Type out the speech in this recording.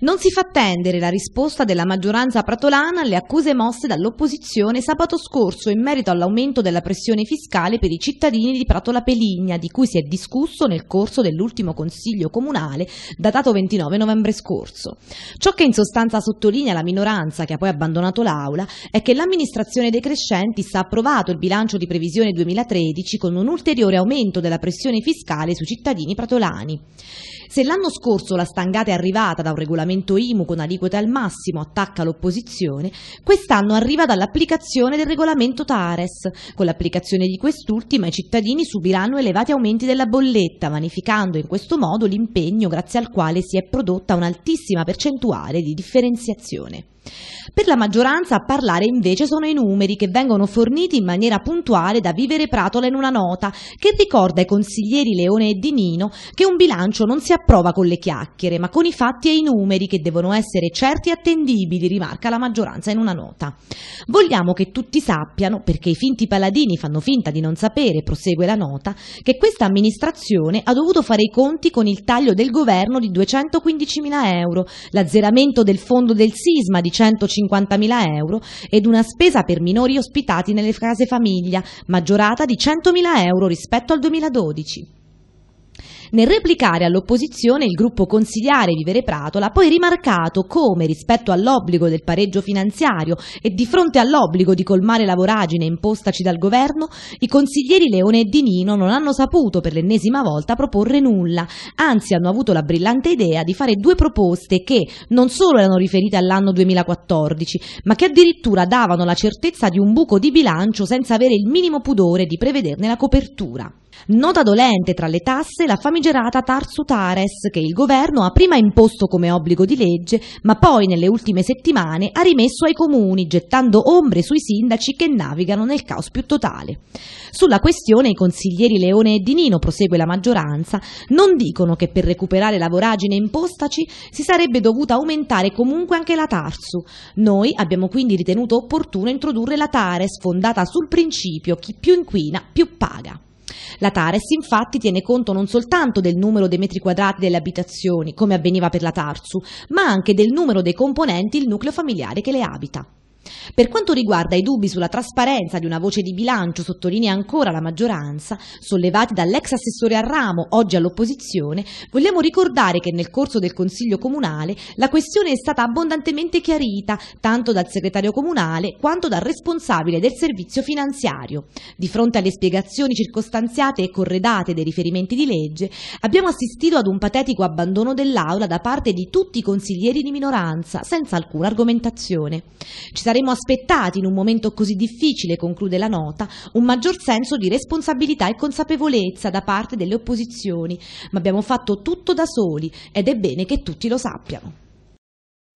Non si fa attendere la risposta della maggioranza pratolana alle accuse mosse dall'opposizione sabato scorso in merito all'aumento della pressione fiscale per i cittadini di Pratola Peligna, di cui si è discusso nel corso dell'ultimo Consiglio Comunale datato 29 novembre scorso. Ciò che in sostanza sottolinea la minoranza che ha poi abbandonato l'Aula è che l'amministrazione decrescentis sta approvato il bilancio di previsione 2013 con un ulteriore aumento della pressione fiscale sui cittadini pratolani. Se l'anno scorso la stangata è arrivata da un regolamento pagamento IMU con aliquote al massimo attacca l'opposizione, quest'anno arriva dall'applicazione del regolamento TARES. Con l'applicazione di quest'ultima i cittadini subiranno elevati aumenti della bolletta, vanificando in questo modo l'impegno grazie al quale si è prodotta un'altissima percentuale di differenziazione. Per la maggioranza a parlare invece sono i numeri che vengono forniti in maniera puntuale da Vivere Pratola in una nota che ricorda ai consiglieri Leone e Di Nino che un bilancio non si approva con le chiacchiere ma con i fatti e i numeri che devono essere certi e attendibili, rimarca la maggioranza in una nota. Vogliamo che tutti sappiano, perché i finti paladini fanno finta di non sapere, prosegue la nota, che questa amministrazione ha dovuto fare i conti con il taglio del governo di 215 mila euro, l'azzeramento del fondo del sisma di 150.000 euro ed una spesa per minori ospitati nelle case famiglia, maggiorata di 100.000 euro rispetto al 2012. Nel replicare all'opposizione il gruppo consigliare di Vere Pratola ha poi rimarcato come rispetto all'obbligo del pareggio finanziario e di fronte all'obbligo di colmare la voragine impostaci dal governo, i consiglieri Leone e Di Nino non hanno saputo per l'ennesima volta proporre nulla, anzi hanno avuto la brillante idea di fare due proposte che non solo erano riferite all'anno 2014, ma che addirittura davano la certezza di un buco di bilancio senza avere il minimo pudore di prevederne la copertura. Nota dolente tra le tasse la famigerata Tarsu Tares che il governo ha prima imposto come obbligo di legge, ma poi nelle ultime settimane ha rimesso ai comuni, gettando ombre sui sindaci che navigano nel caos più totale. Sulla questione i consiglieri Leone e Di Nino, prosegue la maggioranza, non dicono che per recuperare la voragine impostaci si sarebbe dovuta aumentare comunque anche la Tarsu. Noi abbiamo quindi ritenuto opportuno introdurre la Tares fondata sul principio chi più inquina più paga. La Tares infatti tiene conto non soltanto del numero dei metri quadrati delle abitazioni, come avveniva per la Tarsu, ma anche del numero dei componenti il nucleo familiare che le abita. Per quanto riguarda i dubbi sulla trasparenza di una voce di bilancio, sottolinea ancora la maggioranza, sollevati dall'ex assessore al ramo, oggi all'opposizione, vogliamo ricordare che nel corso del Consiglio Comunale la questione è stata abbondantemente chiarita, tanto dal segretario comunale quanto dal responsabile del servizio finanziario. Di fronte alle spiegazioni circostanziate e corredate dei riferimenti di legge, abbiamo assistito ad un patetico abbandono dell'Aula da parte di tutti i consiglieri di minoranza, senza alcuna argomentazione. Ci sarebbe saremmo aspettati in un momento così difficile, conclude la nota, un maggior senso di responsabilità e consapevolezza da parte delle opposizioni, ma abbiamo fatto tutto da soli ed è bene che tutti lo sappiano.